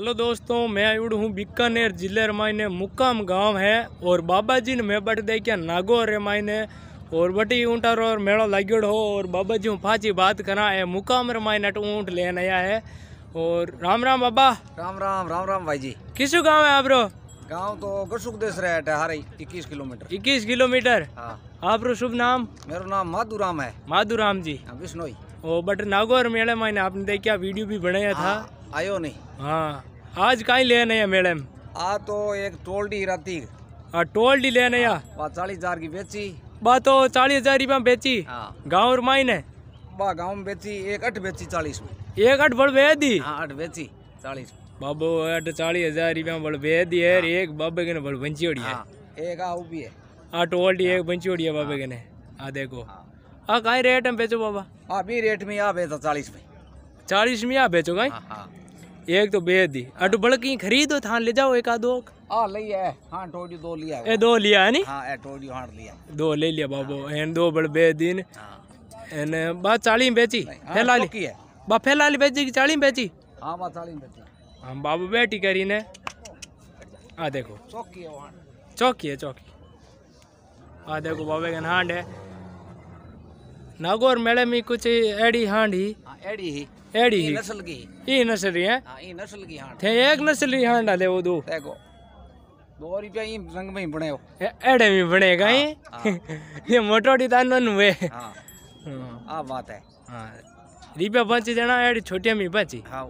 Hello दोस्तों मैं आयुड़ हूँ बीकानेर जिले रामायने मुकाम गांव है और बाबा जी ने मैं बट दे क्या नागौर रे मायने और बटी रो और मेड़ा लागोड़ हो और बाबा जी हूँ फाची बात करा है मुकाम रे मायने ऊँट लेने आया है और राम राम बाबा राम राम राम राम भाई जी किस गाँव है आप रो गाँव तो गसुक देश रहे इक्कीस किलोमीटर इक्कीस किलोमीटर हाँ। आप रो शुभ नाम मेरा नाम माधु है माधु जी बिश्नोई हाँ, और बट नागौर मेले मायने आपने देखा वीडियो भी बनाया था हाँ। आयो नहीं हाँ आज कहीं लेने है मैडम आ तो एक टोल्डी राती हाँ टोल्डी लेने या चालीस हजार की बेची बात तो चालीस हजार रुपया बेची हाँ। गाँव और माई ने बा गाँव में बेची एक अठ बेची चालीस में एक अठ बड़ बेच दी हाँ, अठ बेची चालीस बाबो अठ चालीस हजार रुपया बड़ बेच दी है हाँ। एक बाबे के बड़ बंची उड़ी है एक आ उबी है आ टोल्डी एक बंची उड़ी है बाबे के ने आ देखो आ कहीं रेट में बेचो बाबा अभी रेट में आ बेचा चालीस में चालीस में यहाँ बेचो गाई हाँ, हाँ। एक तो बेद ही अटू बड़की खरीदो तो थान ले जाओ एक आधो आ ले है हाँ टोड़ी दो लिया ए दो लिया है नी हाँ ए टोड़ी हाँ लिया दो ले लिया बाबू हाँ। एन दो बड़ बेदीन एन बात चाली बेची फैला ली बा फैला ली बेची की चाली बेची हाँ बा चाली बेची हम बाबू बेटी करी ने आ देखो चौकी है चौकी आ देखो बाबे का हांड है नागौर मेले में कुछ एड़ी हांडी एड़ी ही एड़ी ही नस्ल की ई नस्ल है हां ई नस्ल की हां थे एक नस्ल ही हां डाले वो दो देखो दो रुपया ई रंग में बने हो एड़े में बनेगा ये हाँ, हाँ। ये मोटोड़ी दान मन हुए हां हां आ बात है हां रुपया बच जाना एड़ी छोटी में बची हां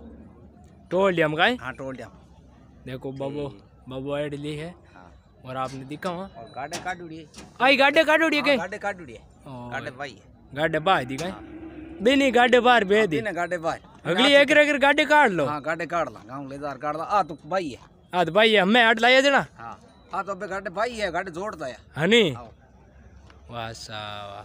टोल लिया हम हां टोल लिया देखो बबो बबो एड़ी ली है हाँ। और आपने दिखा वहाँ और गाड़े काटूड़ी आई गाड़े काटूड़ी के गाड़े काटूड़ी गाड़े भाई गाड़े भाई दिखाई बिनी गाड़े बाहर भेज हाँ, दी गाड़े बाहर अगली एक अगर गाड़े काट लो हां गाड़े काट ला गाँव लेदार काट ला आ तो भाई है आ हाँ, तो भाई है मैं हट लाया जना हां आ तो अबे गाड़े भाई है गाड़े जोड़ता है हनी हाँ, वाह वाह